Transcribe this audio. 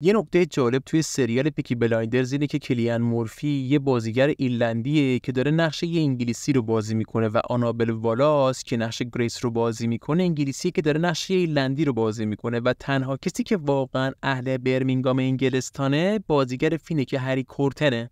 یه نکته جالب توی سریال پیکی بلایندرز اینه که کلیان مورفی یه بازیگر ایرلندیه که داره نقش یه انگلیسی رو بازی میکنه و آنابل والاس که نقش گریس رو بازی میکنه انگلیسی که داره نقش ایرلندی رو بازی میکنه و تنها کسی که واقعا اهل برمینگام انگلستانه بازیگر فینه که هری کورتنه